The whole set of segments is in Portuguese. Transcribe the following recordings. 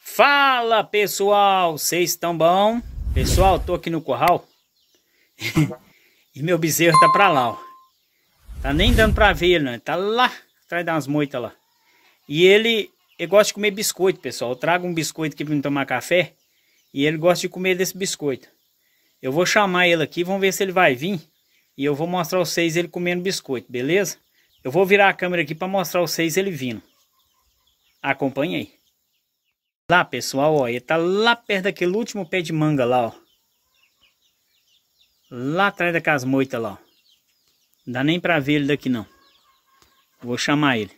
Fala pessoal, vocês estão bom? Pessoal, tô aqui no curral e meu bezerro tá pra lá, ó. Tá nem dando pra ver ele, né? Tá lá atrás das moitas lá. E ele, ele gosta de comer biscoito, pessoal. Eu trago um biscoito aqui pra mim tomar café e ele gosta de comer desse biscoito. Eu vou chamar ele aqui, vamos ver se ele vai vir e eu vou mostrar vocês ele comendo biscoito, beleza? Eu vou virar a câmera aqui para mostrar vocês ele vindo. Acompanhe aí. Lá, pessoal, ó, ele tá lá perto daquele último pé de manga lá, ó. Lá atrás daquelas moitas lá, ó. Não dá nem pra ver ele daqui, não. Vou chamar ele.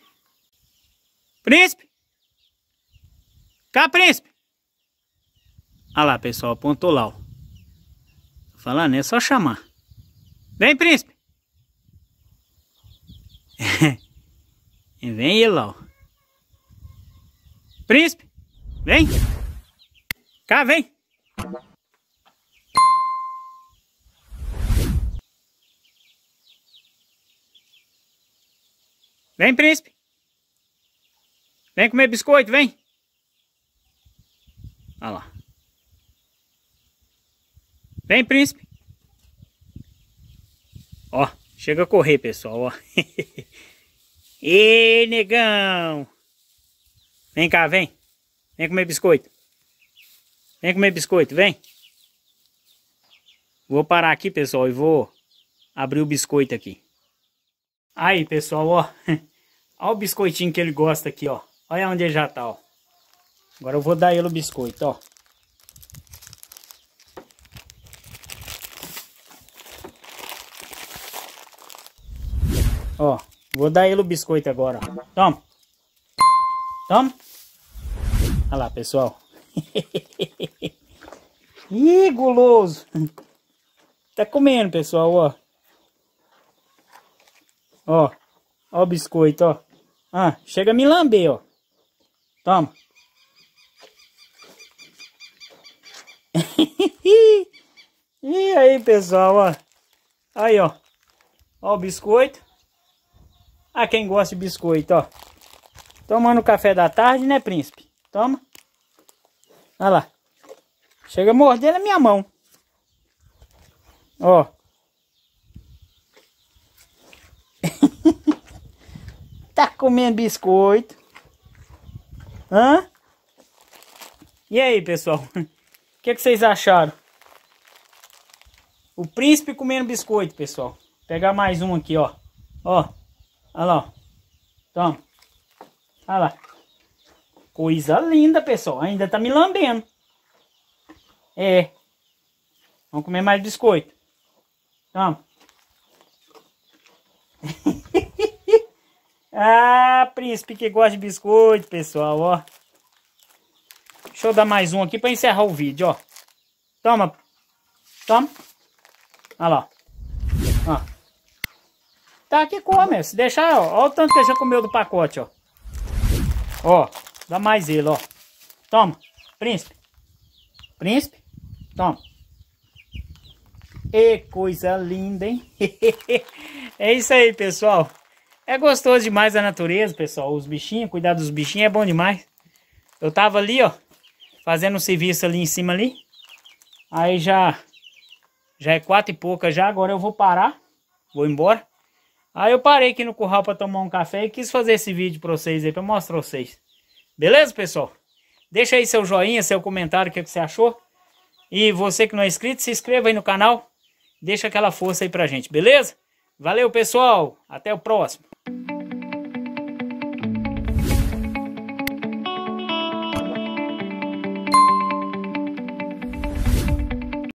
Príncipe! Cá, príncipe! Olha lá, pessoal, apontou lá, ó. Falar, né? É só chamar. Vem, príncipe! E vem ele lá, ó. Príncipe, vem. Cá, vem. Vem, príncipe. Vem comer biscoito, vem. Olha lá. Vem, príncipe. Ó, chega a correr, pessoal, ó. E negão! Vem cá, vem. Vem comer biscoito. Vem comer biscoito, vem. Vou parar aqui, pessoal, e vou abrir o biscoito aqui. Aí, pessoal, ó. Olha o biscoitinho que ele gosta aqui, ó. Olha onde ele já tá, ó. Agora eu vou dar ele o biscoito, ó. Ó. Vou dar ele o biscoito agora. Toma. Toma. Olha lá, pessoal. Ih, guloso. Tá comendo, pessoal, ó. Ó. Ó o biscoito, ó. Ah, chega a me lamber, ó. Toma. e aí, pessoal, ó. Aí, ó. Ó o biscoito a ah, quem gosta de biscoito, ó. Tomando café da tarde, né, príncipe? Toma. Olha lá. Chega mordendo a minha mão. Ó. tá comendo biscoito. Hã? E aí, pessoal? O que, que, vocês acharam? O príncipe comendo biscoito, pessoal. Vou pegar mais um aqui, ó. Ó. Olha lá. Toma. Olha lá. Coisa linda, pessoal. Ainda tá me lambendo. É. Vamos comer mais biscoito. Toma. ah, príncipe que gosta de biscoito, pessoal, ó. Deixa eu dar mais um aqui pra encerrar o vídeo, ó. Toma. Toma. Olha lá. Ó. Tá aqui come, se deixar, ó, Olha o tanto que já comeu do pacote, ó. Ó, dá mais ele, ó. Toma, príncipe. Príncipe, toma. E coisa linda, hein? é isso aí, pessoal. É gostoso demais a natureza, pessoal. Os bichinhos, cuidar dos bichinhos é bom demais. Eu tava ali, ó, fazendo um serviço ali em cima ali. Aí já, já é quatro e pouca já. Agora eu vou parar, vou embora. Aí eu parei aqui no curral para tomar um café e quis fazer esse vídeo para vocês aí, para mostrar pra vocês. Beleza, pessoal? Deixa aí seu joinha, seu comentário, o que, que você achou. E você que não é inscrito, se inscreva aí no canal. Deixa aquela força aí pra gente, beleza? Valeu, pessoal. Até o próximo.